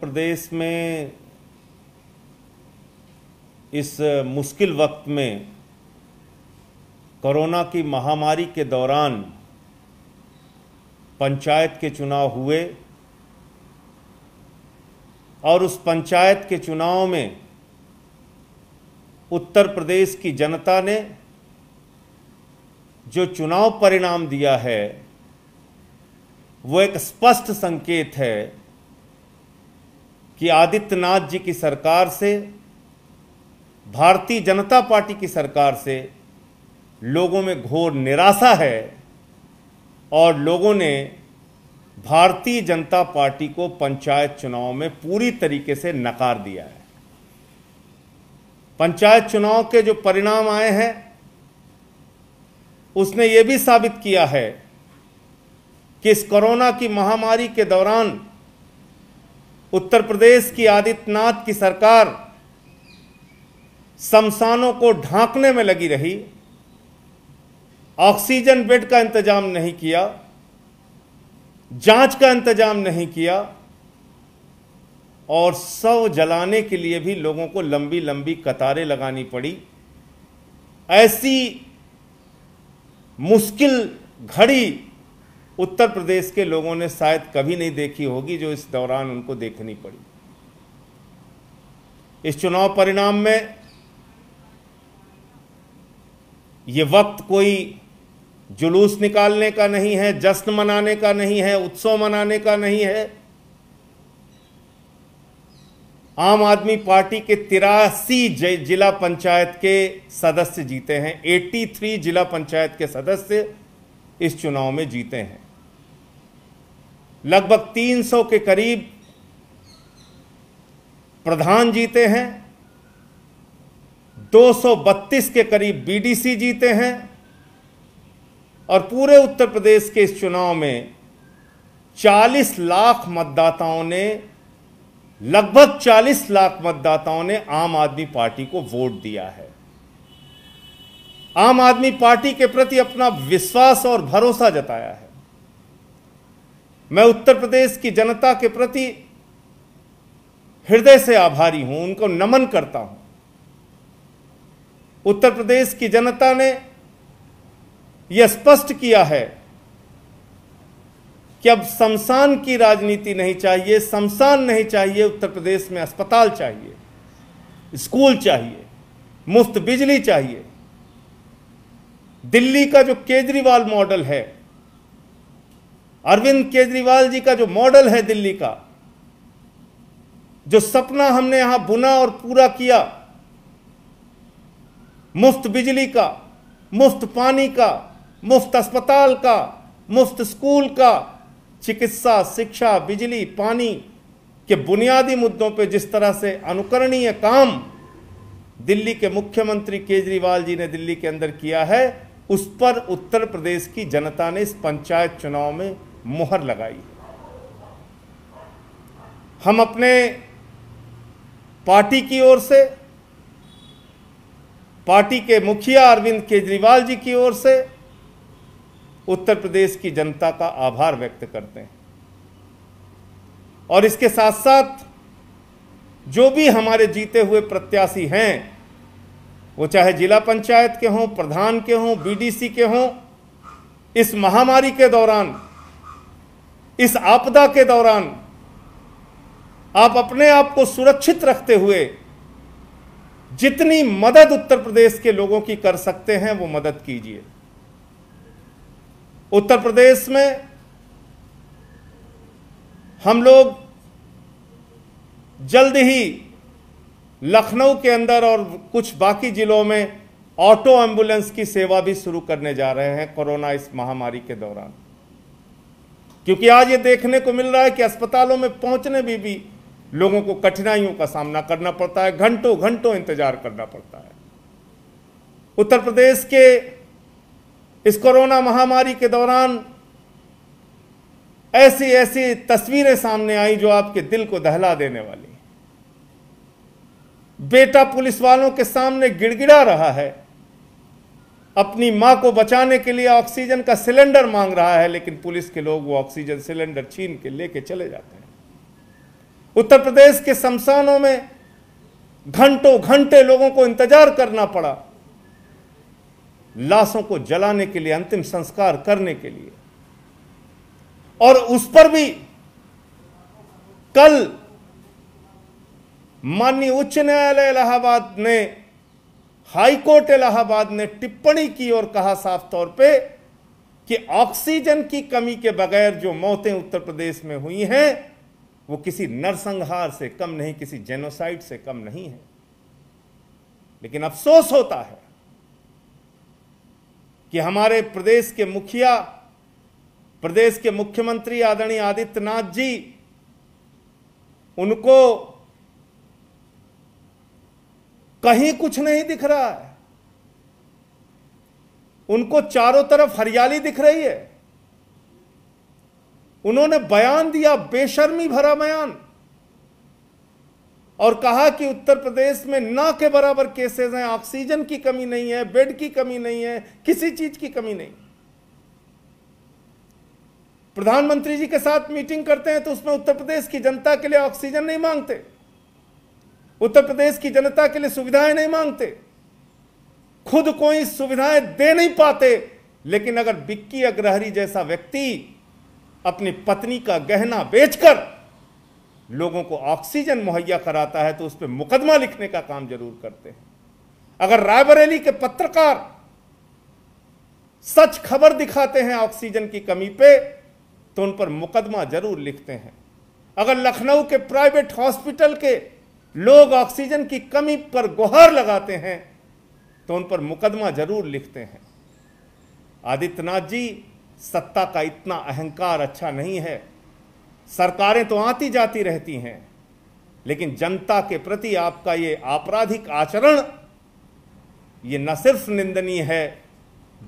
प्रदेश में इस मुश्किल वक्त में कोरोना की महामारी के दौरान पंचायत के चुनाव हुए और उस पंचायत के चुनाव में उत्तर प्रदेश की जनता ने जो चुनाव परिणाम दिया है वो एक स्पष्ट संकेत है कि आदित्यनाथ जी की सरकार से भारतीय जनता पार्टी की सरकार से लोगों में घोर निराशा है और लोगों ने भारतीय जनता पार्टी को पंचायत चुनाव में पूरी तरीके से नकार दिया है पंचायत चुनाव के जो परिणाम आए हैं उसने ये भी साबित किया है कि इस कोरोना की महामारी के दौरान उत्तर प्रदेश की आदित्यनाथ की सरकार शमशानों को ढांकने में लगी रही ऑक्सीजन बेड का इंतजाम नहीं किया जांच का इंतजाम नहीं किया और सव जलाने के लिए भी लोगों को लंबी लंबी कतारें लगानी पड़ी ऐसी मुश्किल घड़ी उत्तर प्रदेश के लोगों ने शायद कभी नहीं देखी होगी जो इस दौरान उनको देखनी पड़ी इस चुनाव परिणाम में ये वक्त कोई जुलूस निकालने का नहीं है जश्न मनाने का नहीं है उत्सव मनाने का नहीं है आम आदमी पार्टी के तिरासी जिला पंचायत के सदस्य जीते हैं 83 जिला पंचायत के सदस्य इस चुनाव में जीते हैं लगभग 300 के करीब प्रधान जीते हैं 232 के करीब बीडीसी जीते हैं और पूरे उत्तर प्रदेश के इस चुनाव में 40 लाख मतदाताओं ने लगभग 40 लाख मतदाताओं ने आम आदमी पार्टी को वोट दिया है आम आदमी पार्टी के प्रति अपना विश्वास और भरोसा जताया है मैं उत्तर प्रदेश की जनता के प्रति हृदय से आभारी हूं उनको नमन करता हूं उत्तर प्रदेश की जनता ने यह स्पष्ट किया है कि अब शमशान की राजनीति नहीं चाहिए शमशान नहीं चाहिए उत्तर प्रदेश में अस्पताल चाहिए स्कूल चाहिए मुफ्त बिजली चाहिए दिल्ली का जो केजरीवाल मॉडल है अरविंद केजरीवाल जी का जो मॉडल है दिल्ली का जो सपना हमने यहां बुना और पूरा किया मुफ्त बिजली का मुफ्त पानी का मुफ्त अस्पताल का मुफ्त स्कूल का चिकित्सा शिक्षा बिजली पानी के बुनियादी मुद्दों पर जिस तरह से अनुकरणीय काम दिल्ली के मुख्यमंत्री केजरीवाल जी ने दिल्ली के अंदर किया है उस पर उत्तर प्रदेश की जनता ने इस पंचायत चुनाव में मोहर लगाई हम अपने पार्टी की ओर से पार्टी के मुखिया अरविंद केजरीवाल जी की ओर से उत्तर प्रदेश की जनता का आभार व्यक्त करते हैं और इसके साथ साथ जो भी हमारे जीते हुए प्रत्याशी हैं वो चाहे जिला पंचायत के हों प्रधान के हों बीडीसी के हों इस महामारी के दौरान इस आपदा के दौरान आप अपने आप को सुरक्षित रखते हुए जितनी मदद उत्तर प्रदेश के लोगों की कर सकते हैं वो मदद कीजिए उत्तर प्रदेश में हम लोग जल्द ही लखनऊ के अंदर और कुछ बाकी जिलों में ऑटो एम्बुलेंस की सेवा भी शुरू करने जा रहे हैं कोरोना इस महामारी के दौरान क्योंकि आज ये देखने को मिल रहा है कि अस्पतालों में पहुंचने भी, भी लोगों को कठिनाइयों का सामना करना पड़ता है घंटों घंटों इंतजार करना पड़ता है उत्तर प्रदेश के इस कोरोना महामारी के दौरान ऐसी ऐसी तस्वीरें सामने आई जो आपके दिल को दहला देने वाली बेटा पुलिस वालों के सामने गिड़गिड़ा रहा है अपनी मां को बचाने के लिए ऑक्सीजन का सिलेंडर मांग रहा है लेकिन पुलिस के लोग वो ऑक्सीजन सिलेंडर छीन के लेके चले जाते हैं उत्तर प्रदेश के शमशानों में घंटों घंटे लोगों को इंतजार करना पड़ा लाशों को जलाने के लिए अंतिम संस्कार करने के लिए और उस पर भी कल माननीय उच्च न्यायालय इलाहाबाद ने हाईकोर्ट इलाहाबाद ने टिप्पणी की और कहा साफ तौर पे कि ऑक्सीजन की कमी के बगैर जो मौतें उत्तर प्रदेश में हुई हैं वो किसी नरसंहार से कम नहीं किसी जेनोसाइड से कम नहीं है लेकिन अफसोस होता है कि हमारे प्रदेश के मुखिया प्रदेश के मुख्यमंत्री आदरणीय आदित्यनाथ जी उनको कहीं कुछ नहीं दिख रहा है उनको चारों तरफ हरियाली दिख रही है उन्होंने बयान दिया बेशर्मी भरा बयान और कहा कि उत्तर प्रदेश में ना के बराबर केसेस हैं ऑक्सीजन की कमी नहीं है बेड की कमी नहीं है किसी चीज की कमी नहीं प्रधानमंत्री जी के साथ मीटिंग करते हैं तो उसमें उत्तर प्रदेश की जनता के लिए ऑक्सीजन नहीं मांगते उत्तर प्रदेश की जनता के लिए सुविधाएं नहीं मांगते खुद कोई सुविधाएं दे नहीं पाते लेकिन अगर बिक्की अग्रहरी जैसा व्यक्ति अपनी पत्नी का गहना बेचकर लोगों को ऑक्सीजन मुहैया कराता है तो उस पर मुकदमा लिखने का काम जरूर करते हैं अगर रायबरेली के पत्रकार सच खबर दिखाते हैं ऑक्सीजन की कमी पे तो उन पर मुकदमा जरूर लिखते हैं अगर लखनऊ के प्राइवेट हॉस्पिटल के लोग ऑक्सीजन की कमी पर गुहार लगाते हैं तो उन पर मुकदमा जरूर लिखते हैं आदित्यनाथ जी सत्ता का इतना अहंकार अच्छा नहीं है सरकारें तो आती जाती रहती हैं लेकिन जनता के प्रति आपका ये आपराधिक आचरण ये न सिर्फ निंदनीय है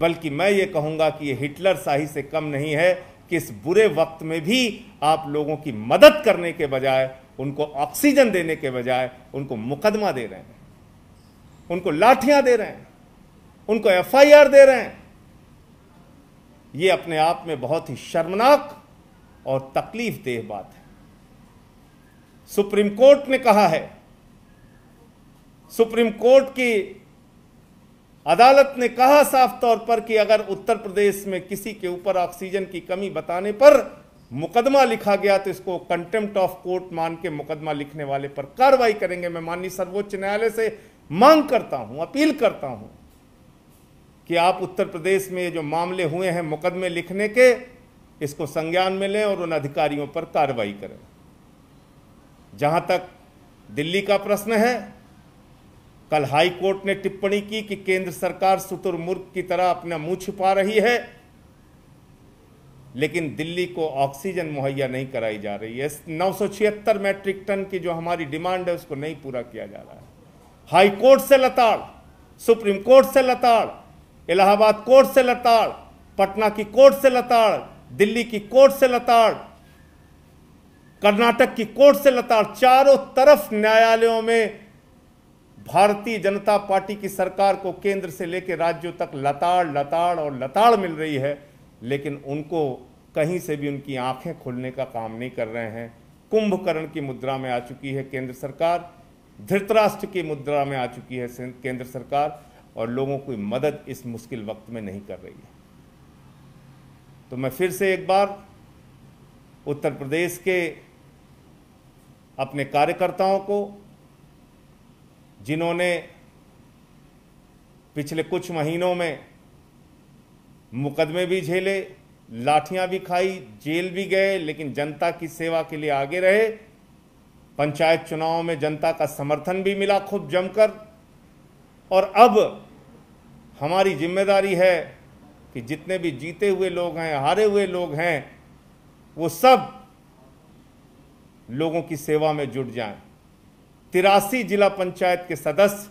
बल्कि मैं ये कहूंगा कि ये हिटलर शाही से कम नहीं है कि इस बुरे वक्त में भी आप लोगों की मदद करने के बजाय उनको ऑक्सीजन देने के बजाय उनको मुकदमा दे रहे हैं उनको लाठियां दे रहे हैं उनको एफआईआर दे रहे हैं ये अपने आप में बहुत ही शर्मनाक और तकलीफ देह बात है सुप्रीम कोर्ट ने कहा है सुप्रीम कोर्ट की अदालत ने कहा साफ तौर पर कि अगर उत्तर प्रदेश में किसी के ऊपर ऑक्सीजन की कमी बताने पर मुकदमा लिखा गया तो इसको कंटेम्प्ट ऑफ कोर्ट मान के मुकदमा लिखने वाले पर कार्रवाई करेंगे मैं माननीय सर्वोच्च न्यायालय से मांग करता हूं अपील करता हूं कि आप उत्तर प्रदेश में जो मामले हुए हैं मुकदमे लिखने के इसको संज्ञान में लें और उन अधिकारियों पर कार्रवाई करें जहां तक दिल्ली का प्रश्न है कल हाई कोर्ट ने टिप्पणी की कि केंद्र सरकार शुतुरमुर्ग की तरह अपना मुंह छिपा रही है लेकिन दिल्ली को ऑक्सीजन मुहैया नहीं कराई जा रही है नौ मैट्रिक टन की जो हमारी डिमांड है उसको नहीं पूरा किया जा रहा है हाई कोर्ट से लताड़ सुप्रीम कोर्ट से लताड़ इलाहाबाद कोर्ट से लताड़ पटना की कोर्ट से लताड़ दिल्ली की कोर्ट से लताड़ कर्नाटक की कोर्ट से लताड़ चारों तरफ न्यायालयों में भारतीय जनता पार्टी की सरकार को केंद्र से लेकर राज्यों तक लताड़ लताड़ और लताड़ मिल रही है लेकिन उनको कहीं से भी उनकी आंखें खोलने का काम नहीं कर रहे हैं कुंभकर्ण की मुद्रा में आ चुकी है केंद्र सरकार धृतराष्ट्र की मुद्रा में आ चुकी है केंद्र सरकार और लोगों की मदद इस मुश्किल वक्त में नहीं कर रही है तो मैं फिर से एक बार उत्तर प्रदेश के अपने कार्यकर्ताओं को जिन्होंने पिछले कुछ महीनों में मुकदमे भी झेले लाठियां भी खाई जेल भी गए लेकिन जनता की सेवा के लिए आगे रहे पंचायत चुनाव में जनता का समर्थन भी मिला खूब जमकर और अब हमारी जिम्मेदारी है कि जितने भी जीते हुए लोग हैं हारे हुए लोग हैं वो सब लोगों की सेवा में जुट जाएं। तिरासी जिला पंचायत के सदस्य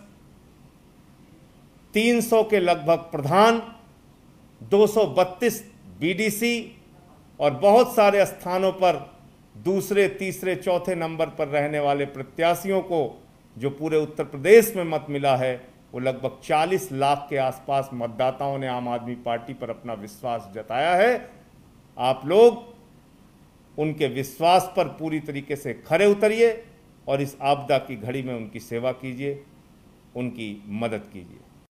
300 के लगभग प्रधान 232 बीडीसी और बहुत सारे स्थानों पर दूसरे तीसरे चौथे नंबर पर रहने वाले प्रत्याशियों को जो पूरे उत्तर प्रदेश में मत मिला है वो लगभग 40 लाख के आसपास मतदाताओं ने आम आदमी पार्टी पर अपना विश्वास जताया है आप लोग उनके विश्वास पर पूरी तरीके से खड़े उतरिए और इस आपदा की घड़ी में उनकी सेवा कीजिए उनकी मदद कीजिए